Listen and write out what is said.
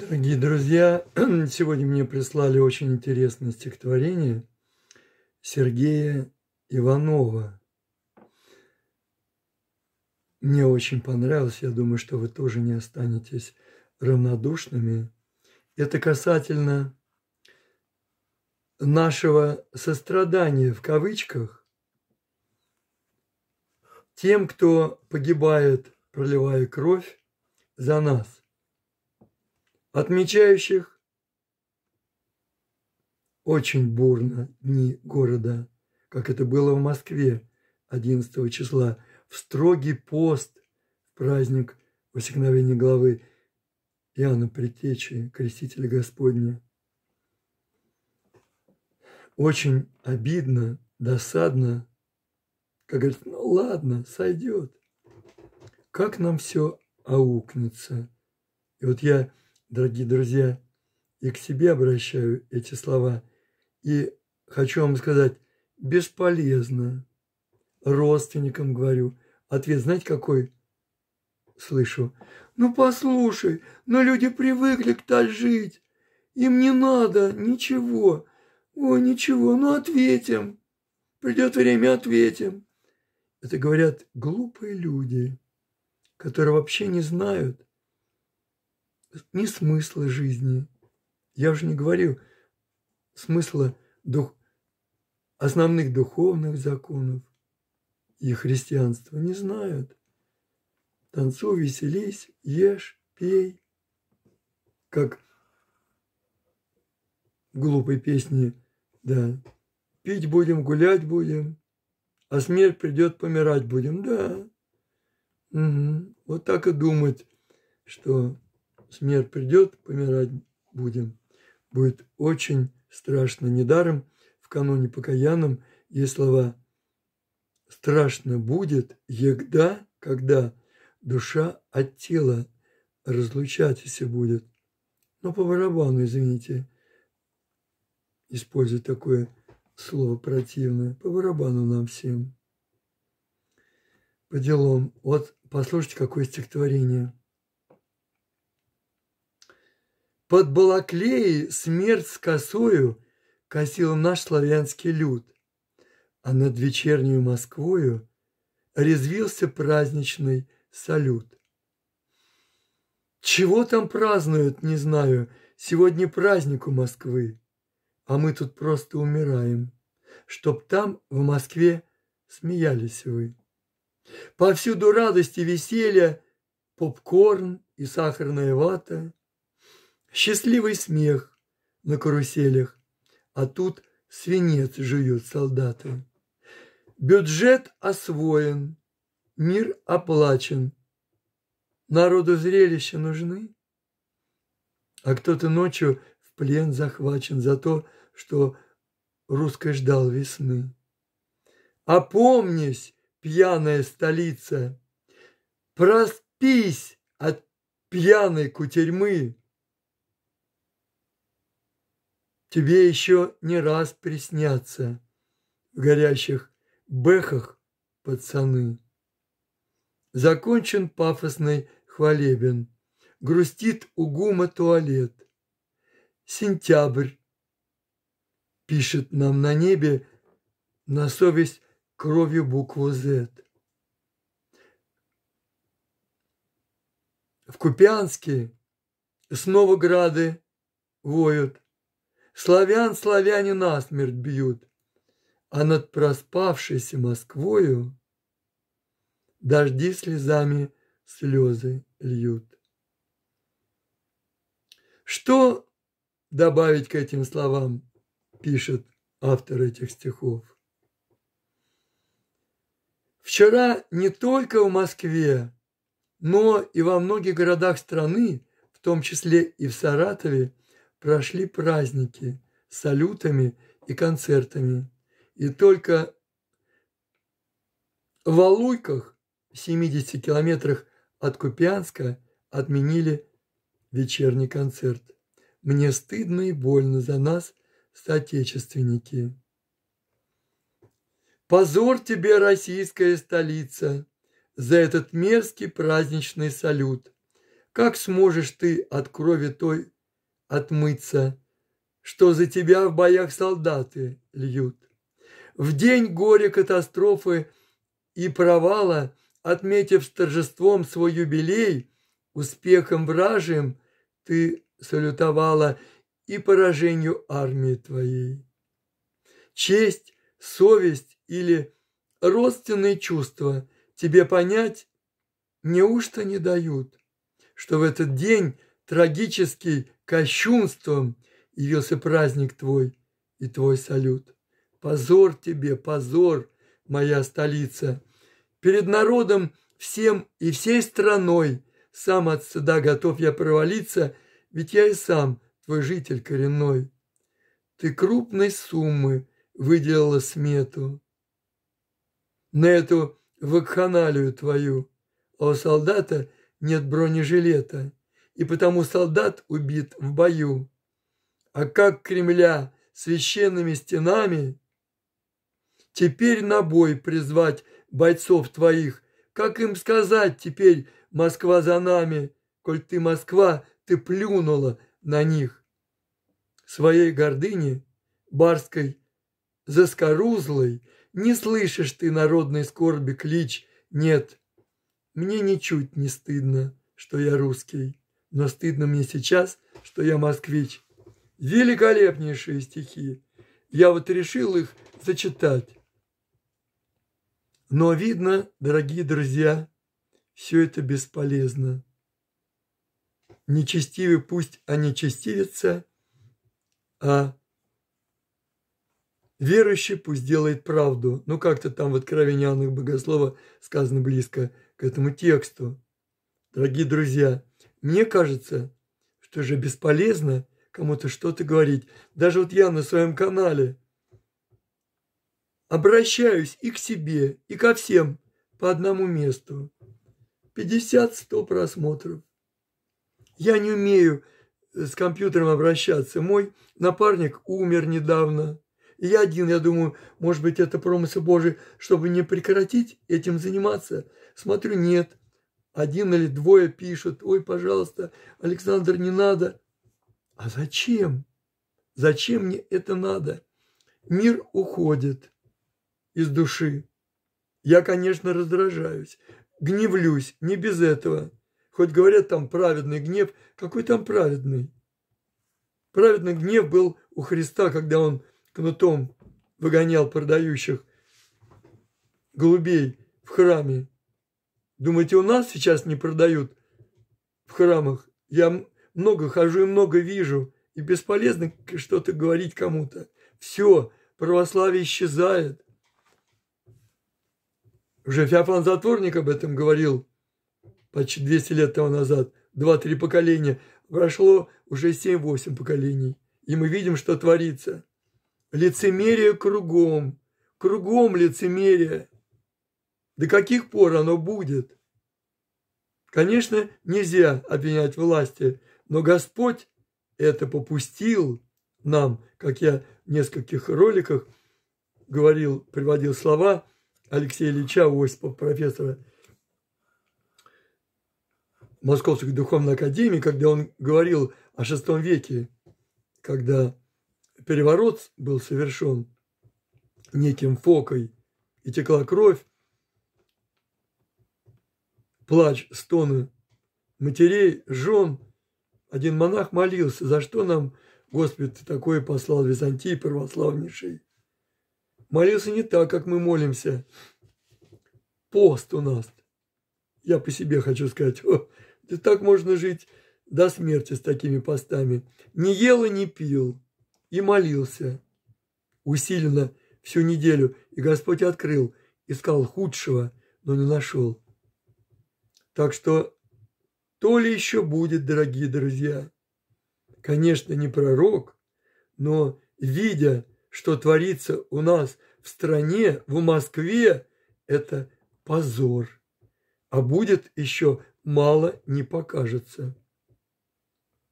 Дорогие друзья, сегодня мне прислали очень интересное стихотворение Сергея Иванова. Мне очень понравилось, я думаю, что вы тоже не останетесь равнодушными. Это касательно нашего сострадания в кавычках тем, кто погибает, проливая кровь за нас отмечающих очень бурно дни города, как это было в Москве 11 числа, в строгий пост, в праздник усекновения главы Иоанна Предтечи, Крестителя Господня. Очень обидно, досадно, как говорится, ну ладно, сойдет. Как нам все аукнется? И вот я дорогие друзья, и к себе обращаю эти слова. И хочу вам сказать, бесполезно. Родственникам говорю. Ответ, знаете, какой? Слышу. Ну, послушай, но люди привыкли к так жить. Им не надо ничего. О, ничего, ну ответим. Придет время, ответим. Это говорят глупые люди, которые вообще не знают, ни смысла жизни. Я уже не говорю смысла дух, основных духовных законов и христианства не знают. Танцуй, веселись, ешь, пей. Как в глупой песне, да, пить будем, гулять будем, а смерть придет, помирать будем, да. Угу. Вот так и думать, что смерть придет, помирать будем. Будет очень страшно. Недаром в каноне покаянном есть слова «Страшно будет, егда, когда душа от тела разлучаться будет». Но по барабану, извините, использовать такое слово противное, по барабану нам всем. По делам. Вот послушайте, какое стихотворение – под Балаклеей смерть с косою косил наш славянский люд, а над вечернюю Москвою резвился праздничный салют. Чего там празднуют, не знаю, сегодня праздник у Москвы, а мы тут просто умираем, чтоб там, в Москве, смеялись вы. Повсюду радости, веселья, попкорн и сахарная вата – Счастливый смех на каруселях, а тут свинец жуют солдаты. Бюджет освоен, мир оплачен. Народу зрелища нужны. А кто-то ночью в плен захвачен за то, что русской ждал весны. Опомнись, пьяная столица, проспись от пьяной кутерьмы тебе еще не раз приснятся в горящих бэхах пацаны. Закончен пафосный хвалебен, грустит у гума туалет. Сентябрь, пишет нам на небе на совесть кровью букву «З». В Купянске снова грады воют – Славян славяне насмерть бьют, а над проспавшейся Москвою дожди слезами слезы льют. Что добавить к этим словам, пишет автор этих стихов. Вчера не только в Москве, но и во многих городах страны, в том числе и в Саратове, прошли праздники салютами и концертами. И только в Алуйках, в 70 километрах от Купянска, отменили вечерний концерт. Мне стыдно и больно за нас, соотечественники. Позор тебе, российская столица, за этот мерзкий праздничный салют. Как сможешь ты от крови той отмыться, что за тебя в боях солдаты льют. В день горя катастрофы и провала, отметив с торжеством свой юбилей, успехом вражьим ты салютовала и поражению армии твоей. Честь, совесть или родственные чувства тебе понять неужто не дают, что в этот день трагический кощунством явился праздник твой и твой салют. Позор тебе, позор, моя столица. Перед народом всем и всей страной сам отсюда готов я провалиться, ведь я и сам твой житель коренной. Ты крупной суммы выделила смету на эту вакханалию твою, а у солдата нет бронежилета – и потому солдат убит в бою. А как Кремля священными стенами, теперь на бой призвать бойцов твоих, как им сказать теперь «Москва за нами», коль ты Москва, ты плюнула на них. Своей гордыни, барской, заскорузлой, не слышишь ты народной скорби клич «Нет, мне ничуть не стыдно, что я русский» но стыдно мне сейчас, что я москвич. Великолепнейшие стихи. Я вот решил их зачитать. Но видно, дорогие друзья, все это бесполезно. Нечестивы пусть они честивятся, а верующий пусть делает правду. Ну, как-то там в Откровении Анны Богослова сказано близко к этому тексту. Дорогие друзья, мне кажется, что же бесполезно кому-то что-то говорить. Даже вот я на своем канале обращаюсь и к себе, и ко всем по одному месту. 50-100 просмотров. Я не умею э, с компьютером обращаться. Мой напарник умер недавно. И я один, я думаю, может быть, это промысел Божий, чтобы не прекратить этим заниматься. Смотрю, нет – один или двое пишут, ой, пожалуйста, Александр, не надо. А зачем? Зачем мне это надо? Мир уходит из души. Я, конечно, раздражаюсь, гневлюсь, не без этого. Хоть говорят там праведный гнев, какой там праведный? Праведный гнев был у Христа, когда он кнутом выгонял продающих голубей в храме. Думаете, у нас сейчас не продают в храмах? Я много хожу и много вижу, и бесполезно что-то говорить кому-то. Все, православие исчезает. Уже Феофан Затворник об этом говорил почти 200 лет тому назад. Два-три поколения. Прошло уже 7-8 поколений. И мы видим, что творится. Лицемерие кругом. Кругом лицемерие. До каких пор оно будет? Конечно, нельзя обвинять власти, но Господь это попустил нам, как я в нескольких роликах говорил, приводил слова Алексея Ильича Осипа, профессора Московской духовной академии, когда он говорил о шестом веке, когда переворот был совершен неким Фокой, и текла кровь, плач, стоны матерей, жен. Один монах молился, за что нам, Господь ты такое послал Византии православнейшей. Молился не так, как мы молимся. Пост у нас. Я по себе хочу сказать, о, да так можно жить до смерти с такими постами. Не ел и не пил, и молился усиленно всю неделю, и Господь открыл, искал худшего, но не нашел. Так что то ли еще будет, дорогие друзья. Конечно, не пророк, но видя, что творится у нас в стране, в Москве, это позор. А будет еще мало не покажется.